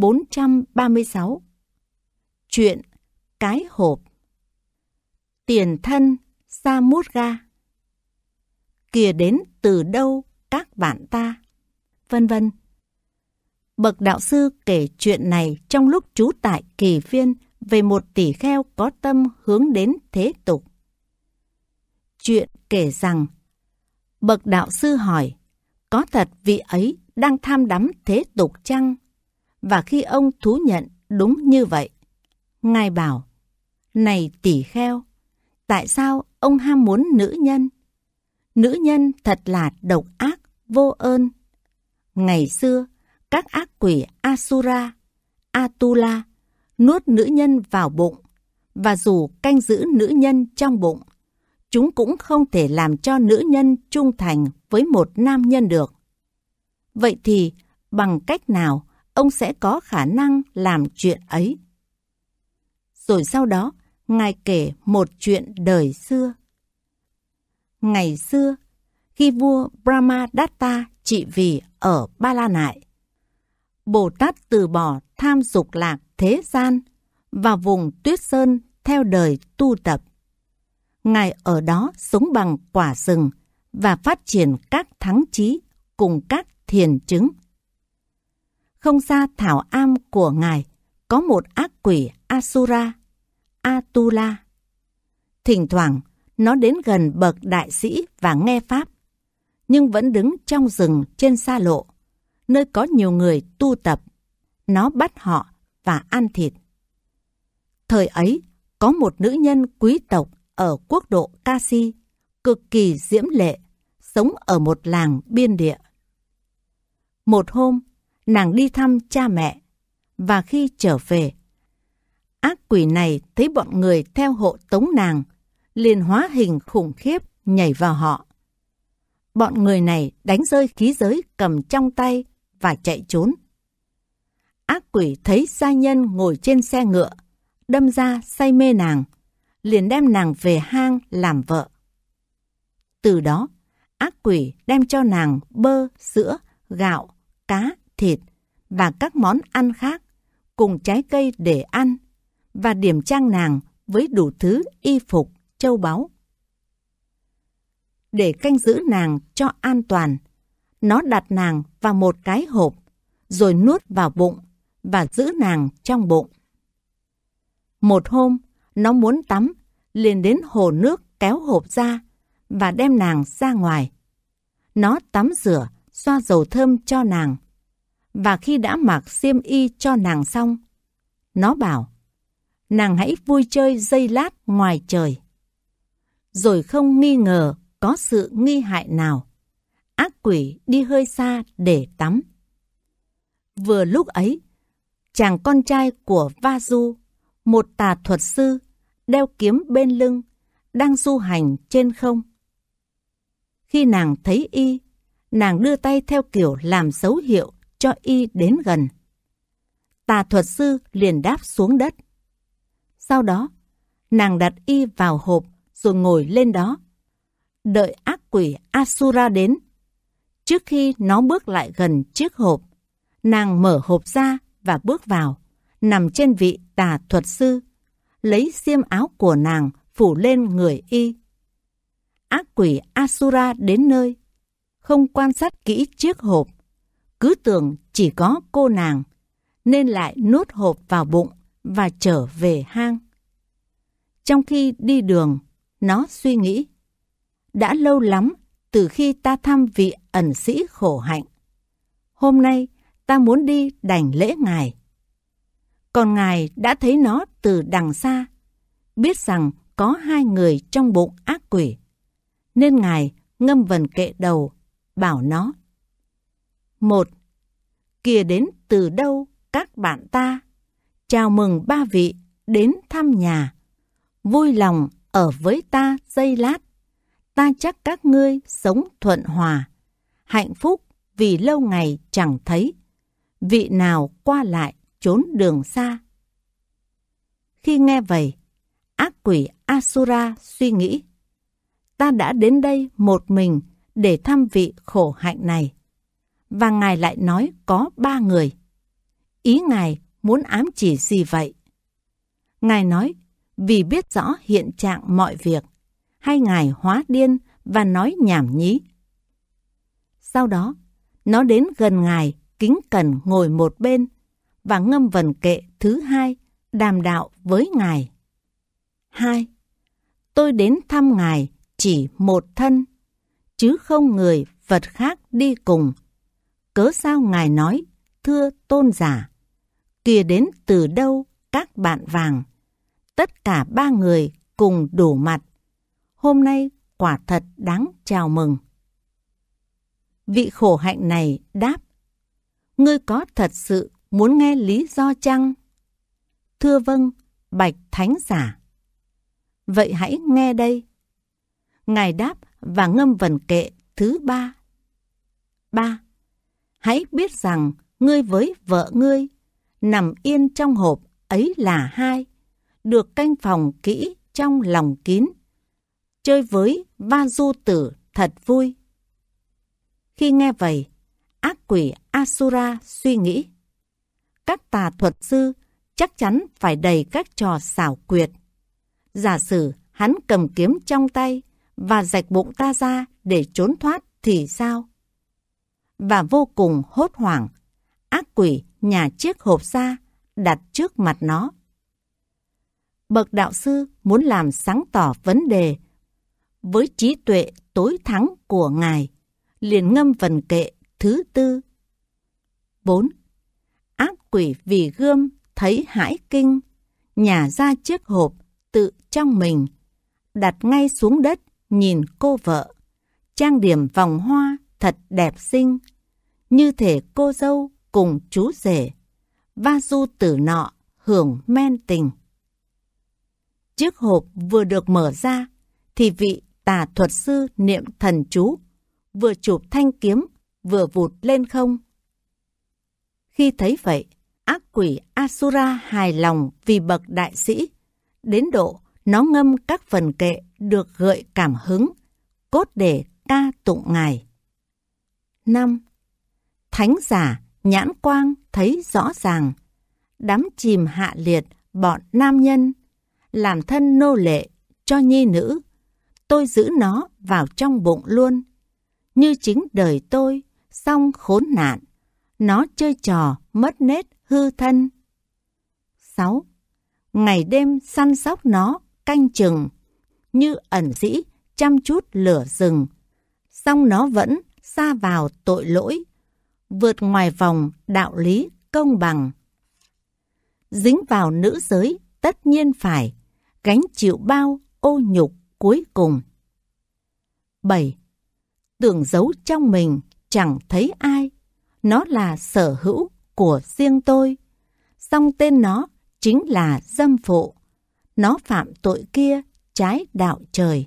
436 Chuyện Cái hộp Tiền thân Sa Mút Ga Kìa đến từ đâu các bạn ta Vân vân Bậc đạo sư kể chuyện này trong lúc trú tại kỳ viên về một tỷ kheo có tâm hướng đến thế tục. Chuyện kể rằng, bậc đạo sư hỏi, có thật vị ấy đang tham đắm thế tục chăng? và khi ông thú nhận đúng như vậy, ngài bảo, này tỷ kheo, tại sao ông ham muốn nữ nhân? Nữ nhân thật là độc ác, vô ơn. Ngày xưa, các ác quỷ Asura, Atula nuốt nữ nhân vào bụng và dù canh giữ nữ nhân trong bụng, chúng cũng không thể làm cho nữ nhân trung thành với một nam nhân được. Vậy thì bằng cách nào ông sẽ có khả năng làm chuyện ấy. Rồi sau đó, Ngài kể một chuyện đời xưa. Ngày xưa, khi vua Brahmadatta trị vì ở Ba La Nại, Bồ Tát từ bỏ tham dục lạc thế gian và vùng tuyết sơn theo đời tu tập. Ngài ở đó sống bằng quả rừng và phát triển các thắng trí cùng các thiền chứng. Không xa thảo am của ngài có một ác quỷ Asura, Atula. Thỉnh thoảng, nó đến gần bậc đại sĩ và nghe Pháp, nhưng vẫn đứng trong rừng trên xa lộ, nơi có nhiều người tu tập. Nó bắt họ và ăn thịt. Thời ấy, có một nữ nhân quý tộc ở quốc độ Kasi, cực kỳ diễm lệ, sống ở một làng biên địa. Một hôm, nàng đi thăm cha mẹ. Và khi trở về, ác quỷ này thấy bọn người theo hộ tống nàng, liền hóa hình khủng khiếp nhảy vào họ. Bọn người này đánh rơi khí giới cầm trong tay và chạy trốn. Ác quỷ thấy gia nhân ngồi trên xe ngựa, đâm ra say mê nàng, liền đem nàng về hang làm vợ. Từ đó, ác quỷ đem cho nàng bơ, sữa, gạo, cá thịt và các món ăn khác cùng trái cây để ăn và điểm trang nàng với đủ thứ y phục, châu báu. Để canh giữ nàng cho an toàn, nó đặt nàng vào một cái hộp rồi nuốt vào bụng và giữ nàng trong bụng. Một hôm, nó muốn tắm, liền đến hồ nước kéo hộp ra và đem nàng ra ngoài. Nó tắm rửa, xoa dầu thơm cho nàng và khi đã mặc xiêm y cho nàng xong, nó bảo, nàng hãy vui chơi dây lát ngoài trời. Rồi không nghi ngờ có sự nghi hại nào. Ác quỷ đi hơi xa để tắm. Vừa lúc ấy, chàng con trai của Vazu, một tà thuật sư, đeo kiếm bên lưng, đang du hành trên không. Khi nàng thấy y, nàng đưa tay theo kiểu làm dấu hiệu cho y đến gần. Tà thuật sư liền đáp xuống đất. Sau đó, nàng đặt y vào hộp rồi ngồi lên đó. Đợi ác quỷ Asura đến. Trước khi nó bước lại gần chiếc hộp, nàng mở hộp ra và bước vào, nằm trên vị tà thuật sư, lấy xiêm áo của nàng phủ lên người y. Ác quỷ Asura đến nơi, không quan sát kỹ chiếc hộp cứ tưởng chỉ có cô nàng, nên lại nuốt hộp vào bụng và trở về hang. Trong khi đi đường, nó suy nghĩ, đã lâu lắm từ khi ta thăm vị ẩn sĩ khổ hạnh. Hôm nay ta muốn đi đảnh lễ ngài. Còn ngài đã thấy nó từ đằng xa, biết rằng có hai người trong bụng ác quỷ, nên ngài ngâm vần kệ đầu, bảo nó. Một kia đến từ đâu các bạn ta. Chào mừng ba vị đến thăm nhà. Vui lòng ở với ta giây lát. Ta chắc các ngươi sống thuận hòa. Hạnh phúc vì lâu ngày chẳng thấy. Vị nào qua lại trốn đường xa. Khi nghe vậy, ác quỷ Asura suy nghĩ. Ta đã đến đây một mình để thăm vị khổ hạnh này và Ngài lại nói có ba người. Ý Ngài muốn ám chỉ gì vậy? Ngài nói, vì biết rõ hiện trạng mọi việc, hay Ngài hóa điên và nói nhảm nhí. Sau đó, nó đến gần Ngài, kính cẩn ngồi một bên và ngâm vần kệ thứ hai, đàm đạo với Ngài. 2. Tôi đến thăm Ngài chỉ một thân, chứ không người vật khác đi cùng cớ sao ngài nói, thưa tôn giả, kia đến từ đâu các bạn vàng? Tất cả ba người cùng đủ mặt. Hôm nay quả thật đáng chào mừng. Vị khổ hạnh này đáp, ngươi có thật sự muốn nghe lý do chăng? Thưa vâng, bạch thánh giả. Vậy hãy nghe đây. Ngài đáp và ngâm vần kệ thứ ba. 3 hãy biết rằng ngươi với vợ ngươi, nằm yên trong hộp ấy là hai, được canh phòng kỹ trong lòng kín. Chơi với va du tử thật vui. Khi nghe vậy, ác quỷ Asura suy nghĩ. Các tà thuật sư chắc chắn phải đầy các trò xảo quyệt. Giả sử hắn cầm kiếm trong tay và rạch bụng ta ra để trốn thoát thì sao? và vô cùng hốt hoảng. Ác quỷ nhà chiếc hộp ra đặt trước mặt nó. Bậc đạo sư muốn làm sáng tỏ vấn đề với trí tuệ tối thắng của Ngài, liền ngâm phần kệ thứ tư. 4. Ác quỷ vì gươm thấy hãi kinh, nhà ra chiếc hộp tự trong mình, đặt ngay xuống đất nhìn cô vợ, trang điểm vòng hoa thật đẹp xinh, như thể cô dâu cùng chú rể, va du tử nọ hưởng men tình. Chiếc hộp vừa được mở ra, thì vị tà thuật sư niệm thần chú, vừa chụp thanh kiếm, vừa vụt lên không. Khi thấy vậy, ác quỷ Asura hài lòng vì bậc đại sĩ, đến độ nó ngâm các phần kệ được gợi cảm hứng, cốt để ca tụng ngài. năm Thánh giả, nhãn quang thấy rõ ràng. Đắm chìm hạ liệt bọn nam nhân, làm thân nô lệ cho nhi nữ. Tôi giữ nó vào trong bụng luôn. Như chính đời tôi, xong khốn nạn. Nó chơi trò, mất nết, hư thân. 6. Ngày đêm săn sóc nó, canh chừng. Như ẩn dĩ, chăm chút lửa rừng. xong nó vẫn xa vào tội lỗi vượt ngoài vòng đạo lý công bằng. Dính vào nữ giới tất nhiên phải gánh chịu bao ô nhục cuối cùng. 7. Tưởng giấu trong mình chẳng thấy ai, nó là sở hữu của riêng tôi, song tên nó chính là dâm phụ. Nó phạm tội kia trái đạo trời.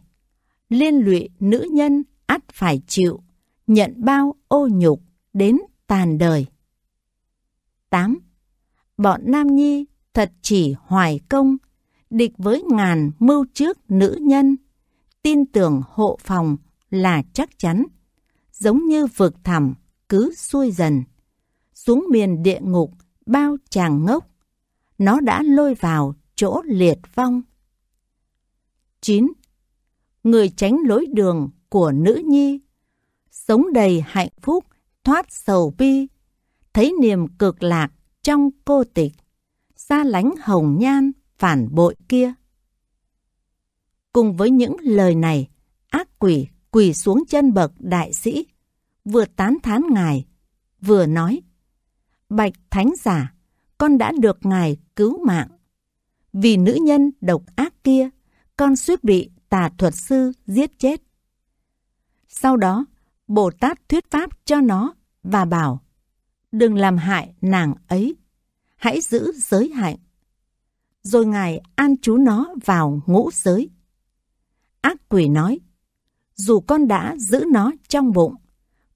Liên lụy nữ nhân ắt phải chịu, nhận bao ô nhục đến tàn đời. 8. Bọn nam nhi thật chỉ hoài công, địch với ngàn mưu trước nữ nhân, tin tưởng hộ phòng là chắc chắn, giống như vực thẳm cứ xuôi dần. Xuống miền địa ngục bao chàng ngốc, nó đã lôi vào chỗ liệt vong. 9. Người tránh lối đường của nữ nhi Sống đầy hạnh phúc thoát sầu bi, thấy niềm cực lạc trong cô tịch, xa lánh hồng nhan phản bội kia. Cùng với những lời này, ác quỷ quỳ xuống chân bậc đại sĩ, vừa tán thán ngài, vừa nói, Bạch Thánh giả, con đã được ngài cứu mạng. Vì nữ nhân độc ác kia, con suýt bị tà thuật sư giết chết. Sau đó, Bồ Tát thuyết pháp cho nó và bảo, đừng làm hại nàng ấy, hãy giữ giới hạnh. Rồi Ngài an chú nó vào ngũ giới. Ác quỷ nói, dù con đã giữ nó trong bụng,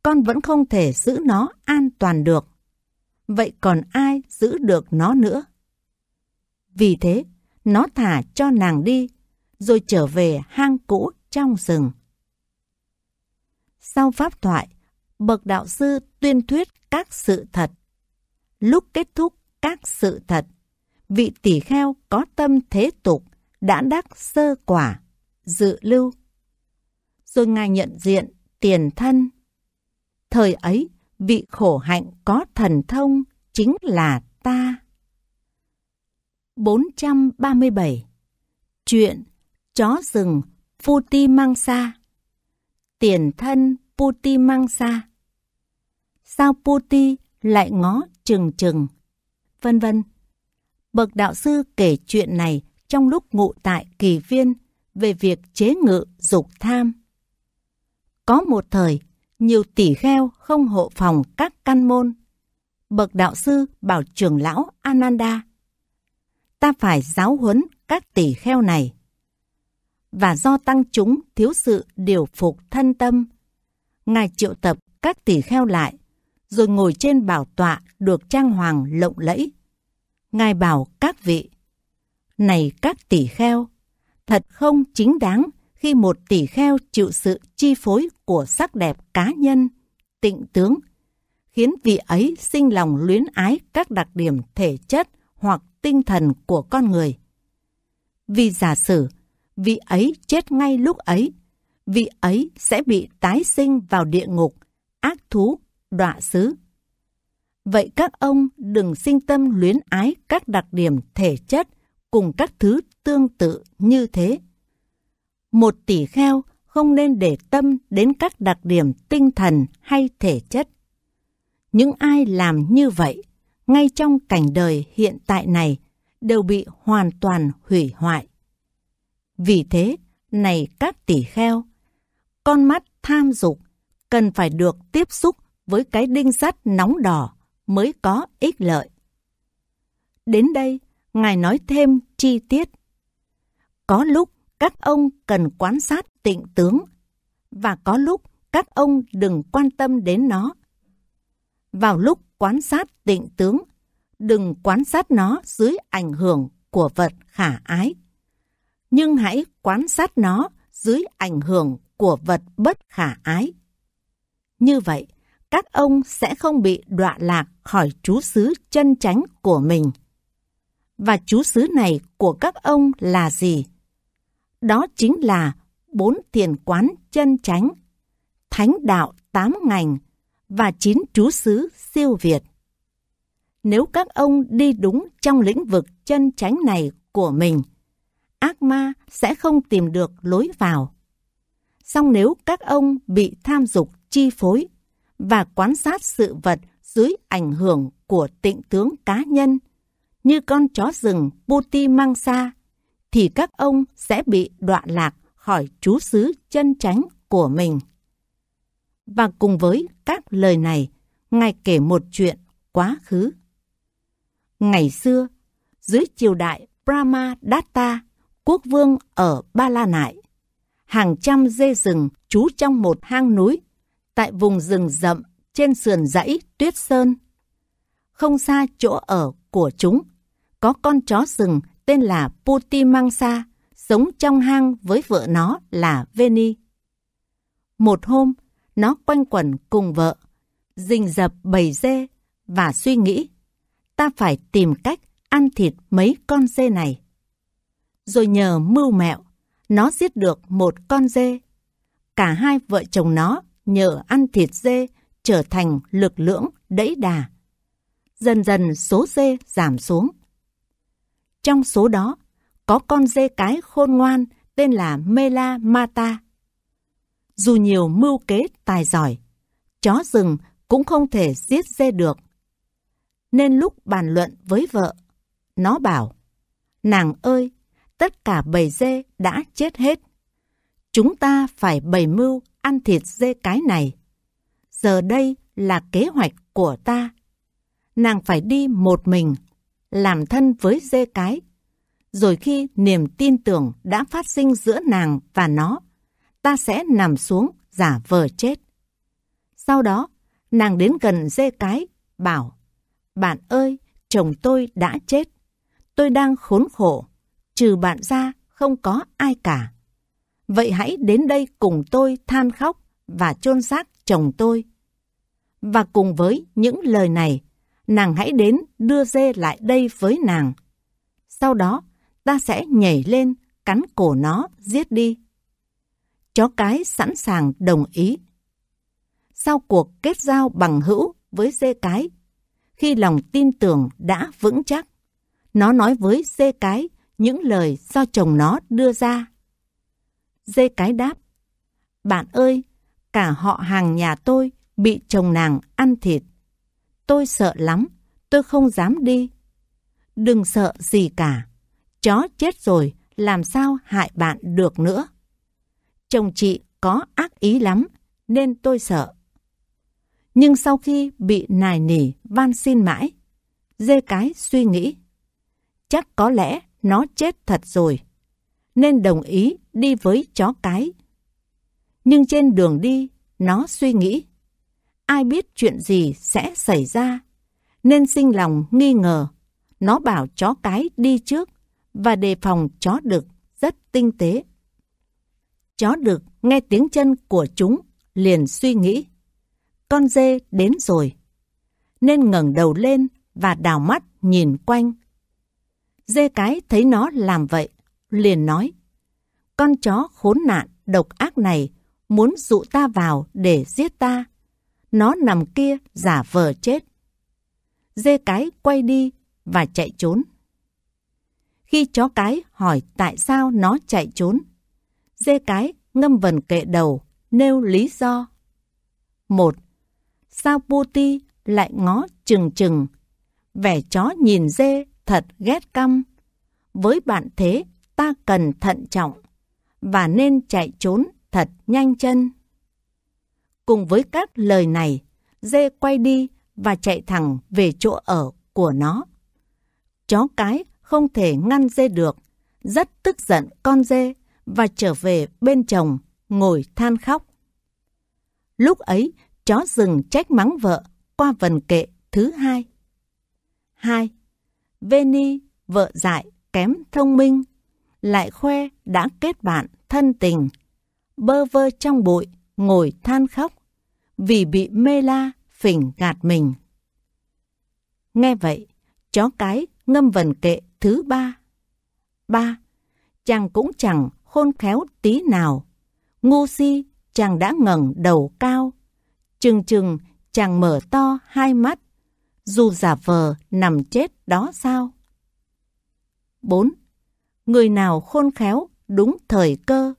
con vẫn không thể giữ nó an toàn được. Vậy còn ai giữ được nó nữa? Vì thế, nó thả cho nàng đi, rồi trở về hang cũ trong rừng. Sau pháp thoại, bậc đạo sư tuyên thuyết các sự thật. Lúc kết thúc các sự thật, vị tỷ kheo có tâm thế tục đã đắc sơ quả, dự lưu. Rồi Ngài nhận diện tiền thân. Thời ấy, vị khổ hạnh có thần thông chính là ta. 437 Chuyện Chó rừng Phu Ti Mang Sa tiền thân Puti mang xa Sao Puti lại ngó chừng chừng vân vân. Bậc đạo sư kể chuyện này trong lúc ngụ tại kỳ viên về việc chế ngự dục tham. Có một thời, nhiều tỷ kheo không hộ phòng các căn môn. Bậc đạo sư bảo trưởng lão Ananda, ta phải giáo huấn các tỷ kheo này và do tăng chúng thiếu sự điều phục thân tâm. Ngài triệu tập các tỷ kheo lại, rồi ngồi trên bảo tọa được trang hoàng lộng lẫy. Ngài bảo các vị, Này các tỷ kheo, thật không chính đáng khi một tỷ kheo chịu sự chi phối của sắc đẹp cá nhân, tịnh tướng, khiến vị ấy sinh lòng luyến ái các đặc điểm thể chất hoặc tinh thần của con người. Vì giả sử vị ấy chết ngay lúc ấy. Vị ấy sẽ bị tái sinh vào địa ngục, ác thú, đọa xứ. Vậy các ông đừng sinh tâm luyến ái các đặc điểm thể chất cùng các thứ tương tự như thế. Một tỷ kheo không nên để tâm đến các đặc điểm tinh thần hay thể chất. Những ai làm như vậy, ngay trong cảnh đời hiện tại này, đều bị hoàn toàn hủy hoại. Vì thế, này các tỷ kheo, con mắt tham dục cần phải được tiếp xúc với cái đinh sắt nóng đỏ mới có ích lợi. Đến đây, Ngài nói thêm chi tiết. Có lúc các ông cần quan sát tịnh tướng và có lúc các ông đừng quan tâm đến nó. Vào lúc quan sát tịnh tướng, đừng quan sát nó dưới ảnh hưởng của vật khả ái nhưng hãy quan sát nó dưới ảnh hưởng của vật bất khả ái. Như vậy, các ông sẽ không bị đọa lạc khỏi chú xứ chân chánh của mình. Và chú xứ này của các ông là gì? Đó chính là bốn thiền quán chân chánh, thánh đạo tám ngành và chín chú xứ siêu việt. Nếu các ông đi đúng trong lĩnh vực chân chánh này của mình, ác ma sẽ không tìm được lối vào. Song nếu các ông bị tham dục chi phối và quan sát sự vật dưới ảnh hưởng của tịnh tướng cá nhân, như con chó rừng Puti Mang xa, thì các ông sẽ bị đọa lạc khỏi chú xứ chân tránh của mình. Và cùng với các lời này, Ngài kể một chuyện quá khứ. Ngày xưa, dưới triều đại Brahma Datta, quốc vương ở Ba La Nại. Hàng trăm dê rừng trú trong một hang núi, tại vùng rừng rậm trên sườn dãy tuyết sơn. Không xa chỗ ở của chúng, có con chó rừng tên là Puti Mangsa, sống trong hang với vợ nó là Veni. Một hôm, nó quanh quẩn cùng vợ, rình dập bầy dê và suy nghĩ, ta phải tìm cách ăn thịt mấy con dê này rồi nhờ mưu mẹo, nó giết được một con dê. Cả hai vợ chồng nó nhờ ăn thịt dê trở thành lực lưỡng đẫy đà. Dần dần số dê giảm xuống. Trong số đó, có con dê cái khôn ngoan tên là Mela Mata. Dù nhiều mưu kế tài giỏi, chó rừng cũng không thể giết dê được. Nên lúc bàn luận với vợ, nó bảo, Nàng ơi, tất cả bầy dê đã chết hết. Chúng ta phải bày mưu ăn thịt dê cái này. Giờ đây là kế hoạch của ta. Nàng phải đi một mình, làm thân với dê cái. Rồi khi niềm tin tưởng đã phát sinh giữa nàng và nó, ta sẽ nằm xuống giả vờ chết. Sau đó, nàng đến gần dê cái, bảo, Bạn ơi, chồng tôi đã chết. Tôi đang khốn khổ trừ bạn ra không có ai cả. Vậy hãy đến đây cùng tôi than khóc và chôn xác chồng tôi. Và cùng với những lời này, nàng hãy đến đưa dê lại đây với nàng. Sau đó, ta sẽ nhảy lên, cắn cổ nó, giết đi. Chó cái sẵn sàng đồng ý. Sau cuộc kết giao bằng hữu với dê cái, khi lòng tin tưởng đã vững chắc, nó nói với dê cái những lời do chồng nó đưa ra. Dê cái đáp, bạn ơi, cả họ hàng nhà tôi bị chồng nàng ăn thịt. Tôi sợ lắm, tôi không dám đi. Đừng sợ gì cả, chó chết rồi làm sao hại bạn được nữa. Chồng chị có ác ý lắm nên tôi sợ. Nhưng sau khi bị nài nỉ van xin mãi, dê cái suy nghĩ. Chắc có lẽ nó chết thật rồi, nên đồng ý đi với chó cái. Nhưng trên đường đi, nó suy nghĩ, ai biết chuyện gì sẽ xảy ra, nên sinh lòng nghi ngờ. Nó bảo chó cái đi trước và đề phòng chó đực rất tinh tế. Chó đực nghe tiếng chân của chúng liền suy nghĩ, con dê đến rồi, nên ngẩng đầu lên và đào mắt nhìn quanh Dê cái thấy nó làm vậy, liền nói. Con chó khốn nạn, độc ác này, muốn dụ ta vào để giết ta. Nó nằm kia giả vờ chết. Dê cái quay đi và chạy trốn. Khi chó cái hỏi tại sao nó chạy trốn, dê cái ngâm vần kệ đầu, nêu lý do. Một, sao Puti lại ngó chừng chừng. Vẻ chó nhìn dê thật ghét căm. Với bạn thế, ta cần thận trọng và nên chạy trốn thật nhanh chân. Cùng với các lời này, dê quay đi và chạy thẳng về chỗ ở của nó. Chó cái không thể ngăn dê được, rất tức giận con dê và trở về bên chồng ngồi than khóc. Lúc ấy, chó rừng trách mắng vợ qua vần kệ thứ hai. 2. Veni, vợ dại, kém thông minh, lại khoe đã kết bạn, thân tình, bơ vơ trong bụi, ngồi than khóc, vì bị mê la, phỉnh gạt mình. Nghe vậy, chó cái ngâm vần kệ thứ ba. Ba, chàng cũng chẳng khôn khéo tí nào. Ngu si, chàng đã ngẩng đầu cao. Chừng chừng, chàng mở to hai mắt. Dù giả vờ nằm chết đó sao? 4. Người nào khôn khéo, đúng thời cơ,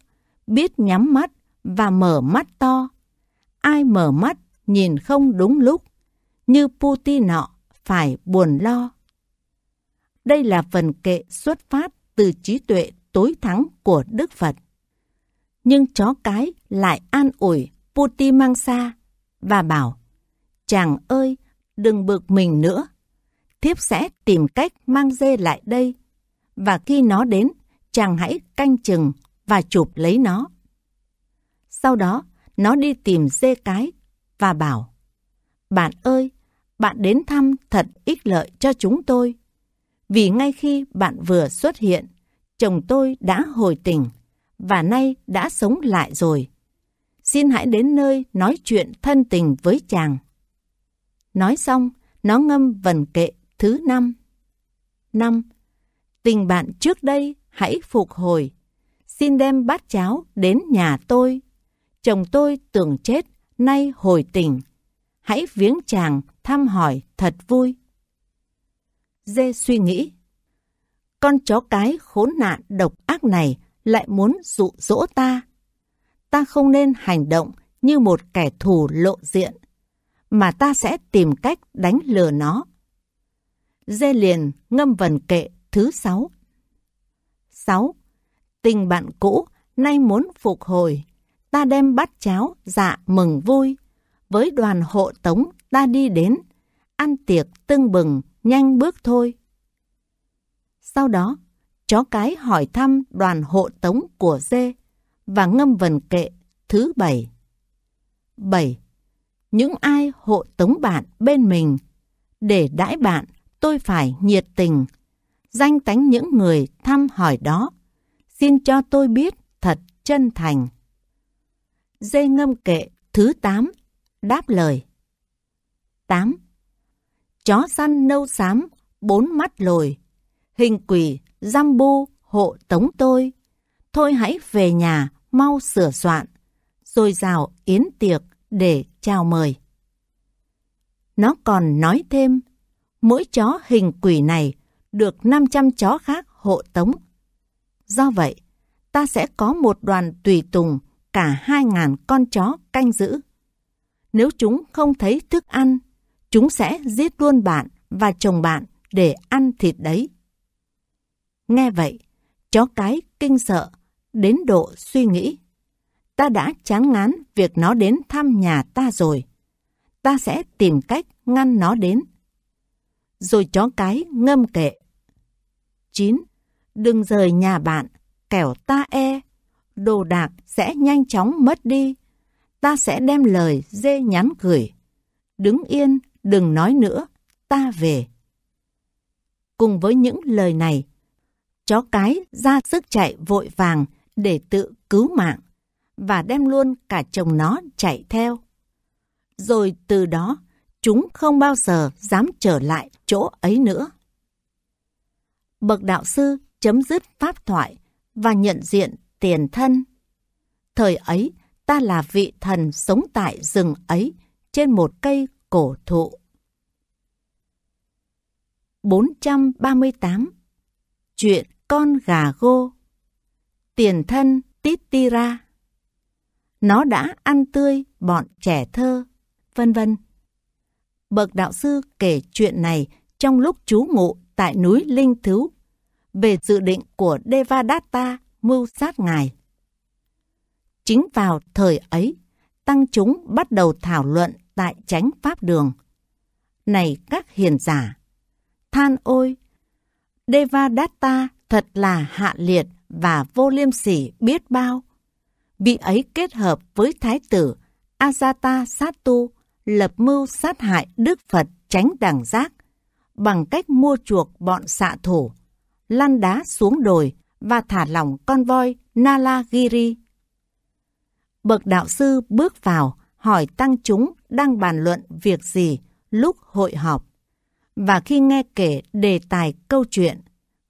biết nhắm mắt và mở mắt to. Ai mở mắt nhìn không đúng lúc, như Putin nọ phải buồn lo. Đây là phần kệ xuất phát từ trí tuệ tối thắng của Đức Phật. Nhưng chó cái lại an ủi Puti Mang xa và bảo, chàng ơi, đừng bực mình nữa, thiếp sẽ tìm cách mang dê lại đây. Và khi nó đến, chàng hãy canh chừng và chụp lấy nó. Sau đó, nó đi tìm dê cái và bảo, Bạn ơi, bạn đến thăm thật ích lợi cho chúng tôi. Vì ngay khi bạn vừa xuất hiện, chồng tôi đã hồi tỉnh và nay đã sống lại rồi. Xin hãy đến nơi nói chuyện thân tình với chàng. Nói xong, nó ngâm vần kệ Thứ năm năm Tình bạn trước đây hãy phục hồi. Xin đem bát cháo đến nhà tôi. Chồng tôi tưởng chết, nay hồi tình Hãy viếng chàng thăm hỏi thật vui. Dê suy nghĩ. Con chó cái khốn nạn độc ác này lại muốn dụ dỗ ta. Ta không nên hành động như một kẻ thù lộ diện, mà ta sẽ tìm cách đánh lừa nó dê liền ngâm vần kệ thứ sáu. Sáu, tình bạn cũ nay muốn phục hồi, ta đem bát cháo dạ mừng vui, với đoàn hộ tống ta đi đến, ăn tiệc tưng bừng, nhanh bước thôi. Sau đó, chó cái hỏi thăm đoàn hộ tống của dê và ngâm vần kệ thứ bảy. Bảy, những ai hộ tống bạn bên mình để đãi bạn tôi phải nhiệt tình. Danh tánh những người thăm hỏi đó, xin cho tôi biết thật chân thành. Dây ngâm kệ thứ 8 đáp lời. 8. Chó săn nâu xám, bốn mắt lồi, hình quỷ, giam bu, hộ tống tôi. Thôi hãy về nhà, mau sửa soạn, rồi rào yến tiệc để chào mời. Nó còn nói thêm, mỗi chó hình quỷ này được 500 chó khác hộ tống. Do vậy, ta sẽ có một đoàn tùy tùng cả 2.000 con chó canh giữ. Nếu chúng không thấy thức ăn, chúng sẽ giết luôn bạn và chồng bạn để ăn thịt đấy. Nghe vậy, chó cái kinh sợ, đến độ suy nghĩ. Ta đã chán ngán việc nó đến thăm nhà ta rồi. Ta sẽ tìm cách ngăn nó đến rồi chó cái ngâm kệ. 9. Đừng rời nhà bạn, kẻo ta e, đồ đạc sẽ nhanh chóng mất đi. Ta sẽ đem lời dê nhắn gửi. Đứng yên, đừng nói nữa, ta về. Cùng với những lời này, chó cái ra sức chạy vội vàng để tự cứu mạng và đem luôn cả chồng nó chạy theo. Rồi từ đó chúng không bao giờ dám trở lại chỗ ấy nữa. Bậc đạo sư chấm dứt pháp thoại và nhận diện tiền thân. Thời ấy, ta là vị thần sống tại rừng ấy trên một cây cổ thụ. 438 Chuyện con gà gô Tiền thân Titira Nó đã ăn tươi bọn trẻ thơ, vân vân bậc đạo sư kể chuyện này trong lúc trú ngụ tại núi Linh Thứ về dự định của Devadatta mưu sát ngài. Chính vào thời ấy, tăng chúng bắt đầu thảo luận tại chánh pháp đường. Này các hiền giả, than ôi, Devadatta thật là hạ liệt và vô liêm sỉ biết bao. Vị ấy kết hợp với thái tử Ajata Satu lập mưu sát hại Đức Phật tránh đảng giác bằng cách mua chuộc bọn xạ thủ, lăn đá xuống đồi và thả lỏng con voi Nalagiri. Bậc đạo sư bước vào hỏi tăng chúng đang bàn luận việc gì lúc hội họp. Và khi nghe kể đề tài câu chuyện,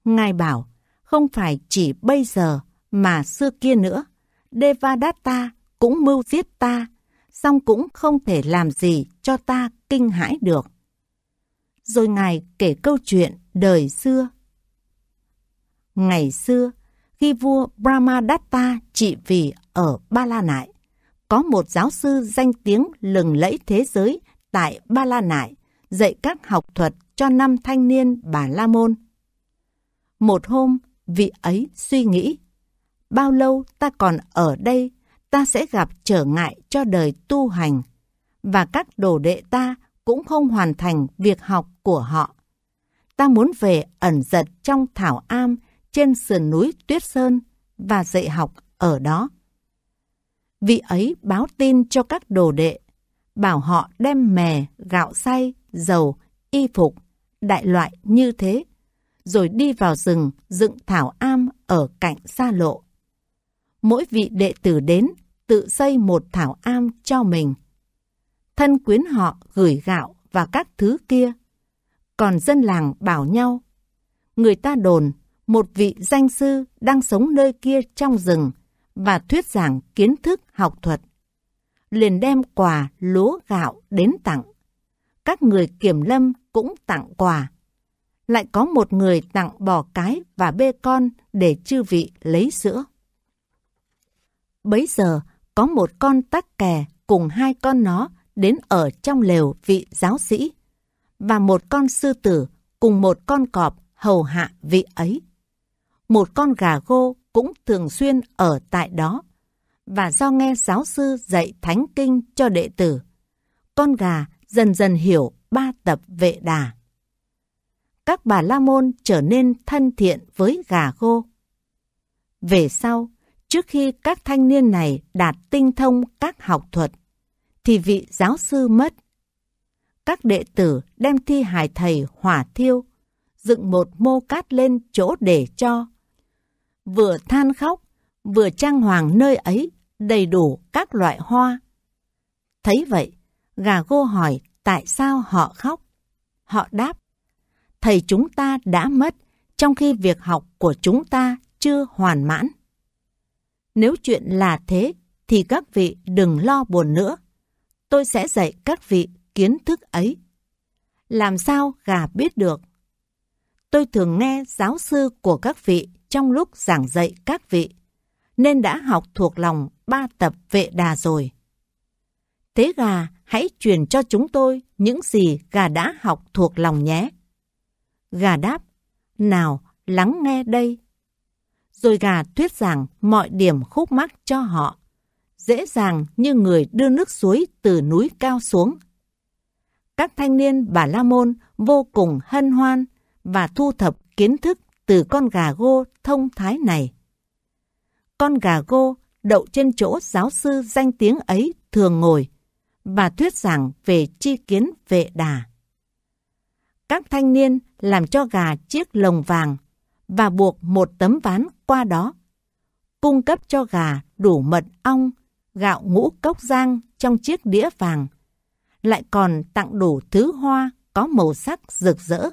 Ngài bảo không phải chỉ bây giờ mà xưa kia nữa, Devadatta cũng mưu giết ta song cũng không thể làm gì cho ta kinh hãi được. Rồi Ngài kể câu chuyện đời xưa. Ngày xưa, khi vua Brahmadatta trị vì ở Ba La Nại, có một giáo sư danh tiếng lừng lẫy thế giới tại Ba La Nại dạy các học thuật cho năm thanh niên Bà La Môn. Một hôm, vị ấy suy nghĩ, bao lâu ta còn ở đây ta sẽ gặp trở ngại cho đời tu hành và các đồ đệ ta cũng không hoàn thành việc học của họ. Ta muốn về ẩn giật trong thảo am trên sườn núi Tuyết Sơn và dạy học ở đó. Vị ấy báo tin cho các đồ đệ, bảo họ đem mè, gạo say dầu, y phục, đại loại như thế, rồi đi vào rừng dựng thảo am ở cạnh xa lộ mỗi vị đệ tử đến tự xây một thảo am cho mình. Thân quyến họ gửi gạo và các thứ kia. Còn dân làng bảo nhau, người ta đồn một vị danh sư đang sống nơi kia trong rừng và thuyết giảng kiến thức học thuật. Liền đem quà lúa gạo đến tặng. Các người kiểm lâm cũng tặng quà. Lại có một người tặng bò cái và bê con để chư vị lấy sữa. Bấy giờ có một con tắc kè cùng hai con nó đến ở trong lều vị giáo sĩ và một con sư tử cùng một con cọp hầu hạ vị ấy. Một con gà gô cũng thường xuyên ở tại đó và do nghe giáo sư dạy thánh kinh cho đệ tử, con gà dần dần hiểu ba tập vệ đà. Các bà la môn trở nên thân thiện với gà gô. Về sau, trước khi các thanh niên này đạt tinh thông các học thuật, thì vị giáo sư mất. Các đệ tử đem thi hài thầy hỏa thiêu, dựng một mô cát lên chỗ để cho. Vừa than khóc, vừa trang hoàng nơi ấy đầy đủ các loại hoa. Thấy vậy, gà gô hỏi tại sao họ khóc. Họ đáp, thầy chúng ta đã mất trong khi việc học của chúng ta chưa hoàn mãn. Nếu chuyện là thế, thì các vị đừng lo buồn nữa. Tôi sẽ dạy các vị kiến thức ấy. Làm sao gà biết được? Tôi thường nghe giáo sư của các vị trong lúc giảng dạy các vị, nên đã học thuộc lòng ba tập vệ đà rồi. Thế gà, hãy truyền cho chúng tôi những gì gà đã học thuộc lòng nhé. Gà đáp, nào lắng nghe đây rồi gà thuyết giảng mọi điểm khúc mắc cho họ, dễ dàng như người đưa nước suối từ núi cao xuống. Các thanh niên Bà La Môn vô cùng hân hoan và thu thập kiến thức từ con gà gô thông thái này. Con gà gô đậu trên chỗ giáo sư danh tiếng ấy thường ngồi và thuyết giảng về chi kiến vệ đà. Các thanh niên làm cho gà chiếc lồng vàng và buộc một tấm ván qua đó cung cấp cho gà đủ mật ong, gạo ngũ cốc giang trong chiếc đĩa vàng. Lại còn tặng đủ thứ hoa có màu sắc rực rỡ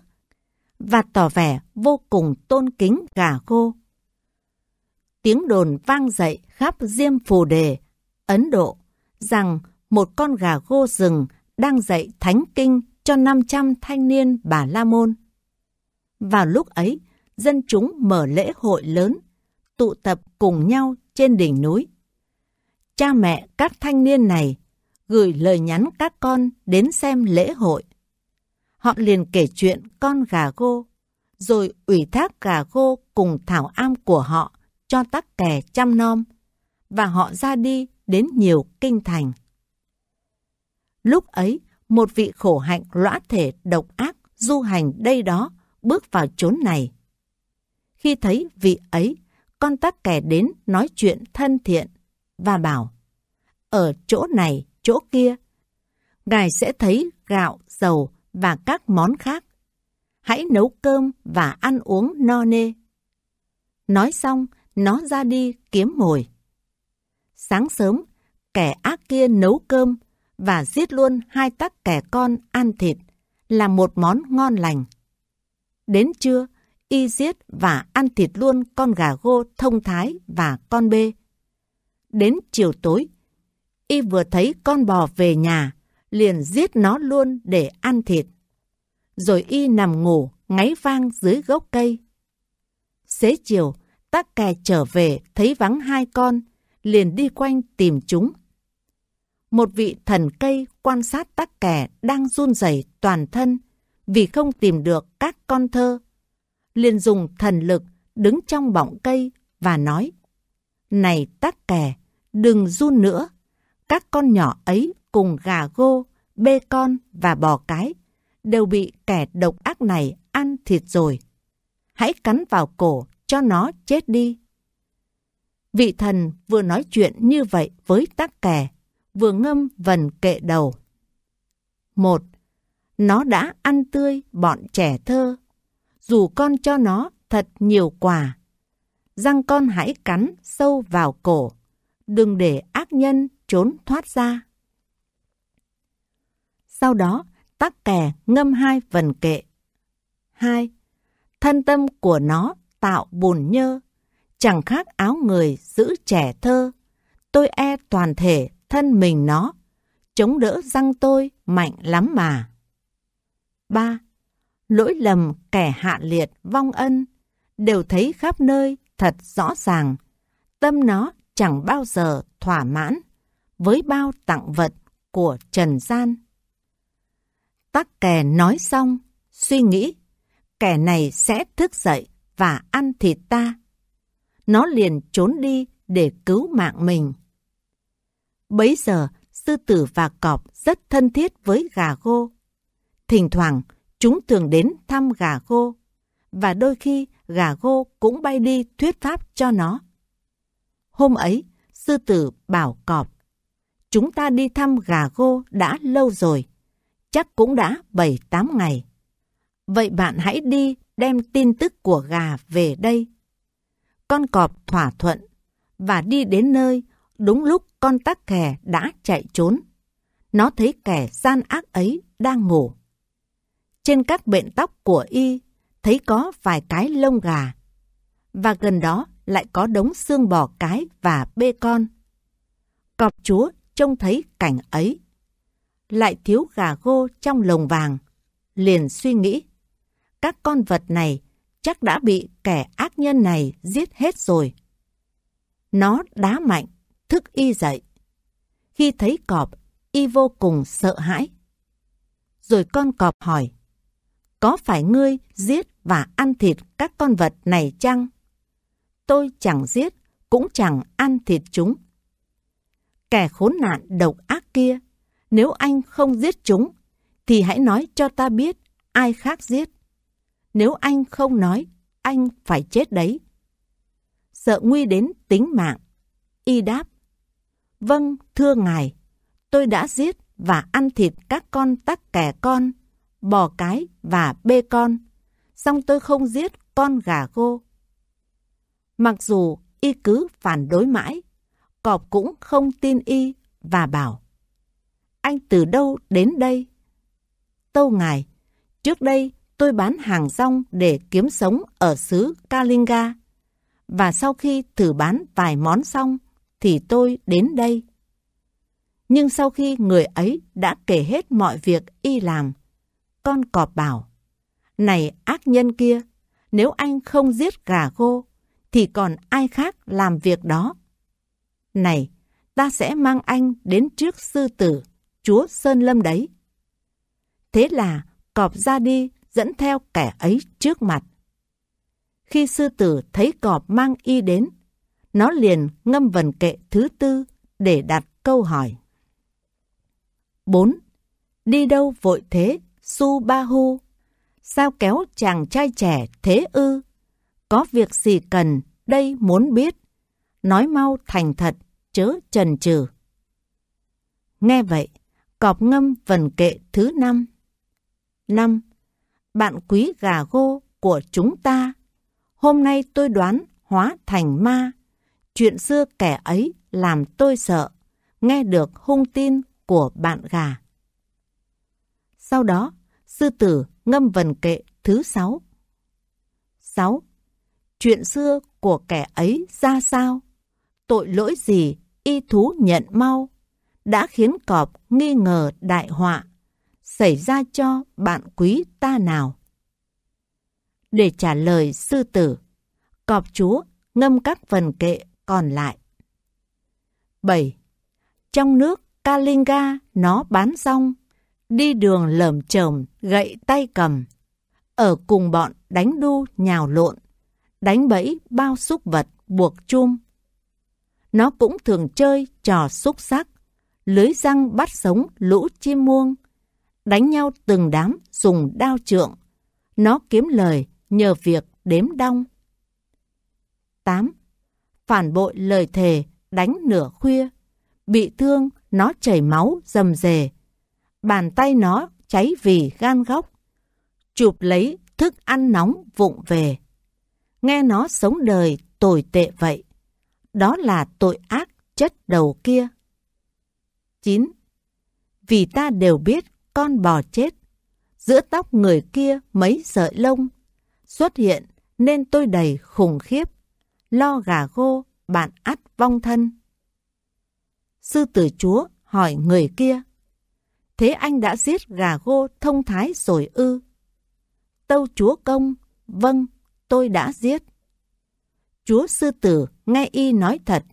và tỏ vẻ vô cùng tôn kính gà cô. Tiếng đồn vang dậy khắp Diêm Phù Đề, Ấn Độ, rằng một con gà gô rừng đang dạy thánh kinh cho 500 thanh niên bà La Môn. Vào lúc ấy, dân chúng mở lễ hội lớn tụ tập cùng nhau trên đỉnh núi. Cha mẹ các thanh niên này gửi lời nhắn các con đến xem lễ hội. Họ liền kể chuyện con gà gô, rồi ủy thác gà gô cùng thảo am của họ cho tắc kè chăm nom, và họ ra đi đến nhiều kinh thành. Lúc ấy, một vị khổ hạnh lõa thể độc ác du hành đây đó bước vào chốn này. Khi thấy vị ấy con tắc kè đến nói chuyện thân thiện và bảo Ở chỗ này, chỗ kia, ngài sẽ thấy gạo, dầu và các món khác. Hãy nấu cơm và ăn uống no nê. Nói xong, nó ra đi kiếm mồi. Sáng sớm, kẻ ác kia nấu cơm và giết luôn hai tắc kẻ con ăn thịt là một món ngon lành. Đến trưa, y giết và ăn thịt luôn con gà gô thông thái và con bê. Đến chiều tối, y vừa thấy con bò về nhà, liền giết nó luôn để ăn thịt. Rồi y nằm ngủ, ngáy vang dưới gốc cây. Xế chiều, tắc kè trở về thấy vắng hai con, liền đi quanh tìm chúng. Một vị thần cây quan sát tắc kè đang run rẩy toàn thân vì không tìm được các con thơ liền dùng thần lực đứng trong bọng cây và nói Này tắc kè, đừng run nữa. Các con nhỏ ấy cùng gà gô, bê con và bò cái đều bị kẻ độc ác này ăn thịt rồi. Hãy cắn vào cổ cho nó chết đi. Vị thần vừa nói chuyện như vậy với tắc kè, vừa ngâm vần kệ đầu. một Nó đã ăn tươi bọn trẻ thơ dù con cho nó thật nhiều quà. Răng con hãy cắn sâu vào cổ, đừng để ác nhân trốn thoát ra. Sau đó, tắc kè ngâm hai phần kệ. 2. Thân tâm của nó tạo bùn nhơ, chẳng khác áo người giữ trẻ thơ. Tôi e toàn thể thân mình nó, chống đỡ răng tôi mạnh lắm mà. 3 lỗi lầm kẻ hạ liệt vong ân đều thấy khắp nơi thật rõ ràng tâm nó chẳng bao giờ thỏa mãn với bao tặng vật của trần gian tắc kè nói xong suy nghĩ kẻ này sẽ thức dậy và ăn thịt ta nó liền trốn đi để cứu mạng mình bấy giờ sư tử và cọp rất thân thiết với gà gô thỉnh thoảng Chúng thường đến thăm gà gô và đôi khi gà gô cũng bay đi thuyết pháp cho nó. Hôm ấy, sư tử bảo cọp. Chúng ta đi thăm gà gô đã lâu rồi, chắc cũng đã 7-8 ngày. Vậy bạn hãy đi đem tin tức của gà về đây. Con cọp thỏa thuận và đi đến nơi đúng lúc con tắc kè đã chạy trốn. Nó thấy kẻ gian ác ấy đang ngủ. Trên các bện tóc của y thấy có vài cái lông gà và gần đó lại có đống xương bò cái và bê con. Cọp chúa trông thấy cảnh ấy. Lại thiếu gà gô trong lồng vàng. Liền suy nghĩ, các con vật này chắc đã bị kẻ ác nhân này giết hết rồi. Nó đá mạnh, thức y dậy. Khi thấy cọp, y vô cùng sợ hãi. Rồi con cọp hỏi, có phải ngươi giết và ăn thịt các con vật này chăng? Tôi chẳng giết, cũng chẳng ăn thịt chúng. Kẻ khốn nạn độc ác kia, nếu anh không giết chúng, thì hãy nói cho ta biết ai khác giết. Nếu anh không nói, anh phải chết đấy. Sợ nguy đến tính mạng. Y đáp, vâng, thưa ngài, tôi đã giết và ăn thịt các con tắc kẻ con bò cái và bê con. Xong tôi không giết con gà gô. Mặc dù y cứ phản đối mãi, cọp cũng không tin y và bảo. Anh từ đâu đến đây? Tâu ngài, trước đây tôi bán hàng rong để kiếm sống ở xứ Kalinga. Và sau khi thử bán vài món xong, thì tôi đến đây. Nhưng sau khi người ấy đã kể hết mọi việc y làm, con cọp bảo, Này ác nhân kia, nếu anh không giết gà gô, thì còn ai khác làm việc đó. Này, ta sẽ mang anh đến trước sư tử, chúa Sơn Lâm đấy. Thế là cọp ra đi dẫn theo kẻ ấy trước mặt. Khi sư tử thấy cọp mang y đến, nó liền ngâm vần kệ thứ tư để đặt câu hỏi. 4. Đi đâu vội thế, Subahu. Sao kéo chàng trai trẻ thế ư? Có việc gì cần, đây muốn biết. Nói mau thành thật, chớ trần trừ. Nghe vậy, cọp ngâm vần kệ thứ năm. Năm, bạn quý gà gô của chúng ta. Hôm nay tôi đoán hóa thành ma. Chuyện xưa kẻ ấy làm tôi sợ. Nghe được hung tin của bạn gà. Sau đó, Sư tử ngâm vần kệ thứ sáu 6. Chuyện xưa của kẻ ấy ra sao? Tội lỗi gì y thú nhận mau? Đã khiến cọp nghi ngờ đại họa xảy ra cho bạn quý ta nào? Để trả lời sư tử, cọp chúa ngâm các phần kệ còn lại. 7. Trong nước Kalinga nó bán xong đi đường lởm chởm, gậy tay cầm. Ở cùng bọn đánh đu nhào lộn, đánh bẫy bao xúc vật buộc chum. Nó cũng thường chơi trò xúc sắc, lưới răng bắt sống lũ chim muông, đánh nhau từng đám dùng đao trượng. Nó kiếm lời nhờ việc đếm đong. 8. Phản bội lời thề đánh nửa khuya, bị thương nó chảy máu rầm rề bàn tay nó cháy vì gan góc. Chụp lấy thức ăn nóng vụng về. Nghe nó sống đời tồi tệ vậy. Đó là tội ác chất đầu kia. 9. Vì ta đều biết con bò chết. Giữa tóc người kia mấy sợi lông. Xuất hiện nên tôi đầy khủng khiếp. Lo gà gô, bạn ắt vong thân. Sư tử chúa hỏi người kia. Thế anh đã giết gà gô thông thái rồi ư? Tâu chúa công, vâng, tôi đã giết. Chúa sư tử nghe y nói thật,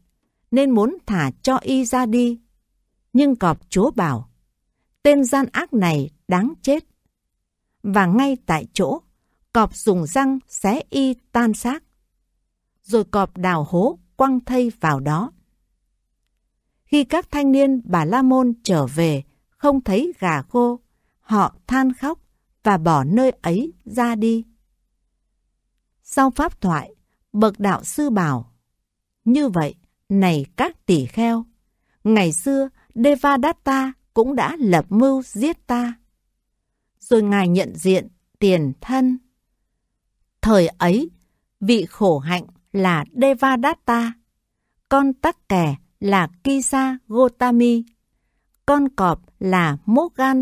nên muốn thả cho y ra đi. Nhưng cọp chúa bảo, tên gian ác này đáng chết. Và ngay tại chỗ, cọp dùng răng xé y tan xác. Rồi cọp đào hố quăng thây vào đó. Khi các thanh niên bà La Môn trở về, không thấy gà khô, họ than khóc và bỏ nơi ấy ra đi. Sau pháp thoại, bậc đạo sư bảo, như vậy, này các tỷ kheo, ngày xưa Devadatta cũng đã lập mưu giết ta. Rồi ngài nhận diện tiền thân. Thời ấy, vị khổ hạnh là Devadatta, con tắc kè là Kisa Gotami con cọp là Mogan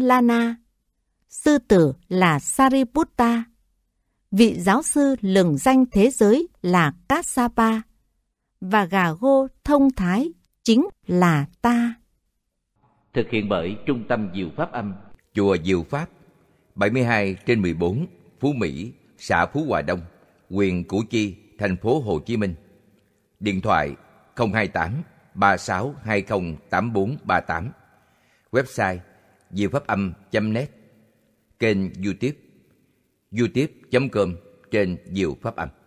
sư tử là Sariputta, vị giáo sư lừng danh thế giới là Kassapa và gà gô thông thái chính là ta. Thực hiện bởi Trung tâm Diệu Pháp Âm, Chùa Diệu Pháp, 72 trên 14, Phú Mỹ, xã Phú Hòa Đông, quyền Củ Chi, thành phố Hồ Chí Minh. Điện thoại 028 3620 8438 website diệu pháp âm.net, kênh youtube youtube.com trên diệu pháp âm.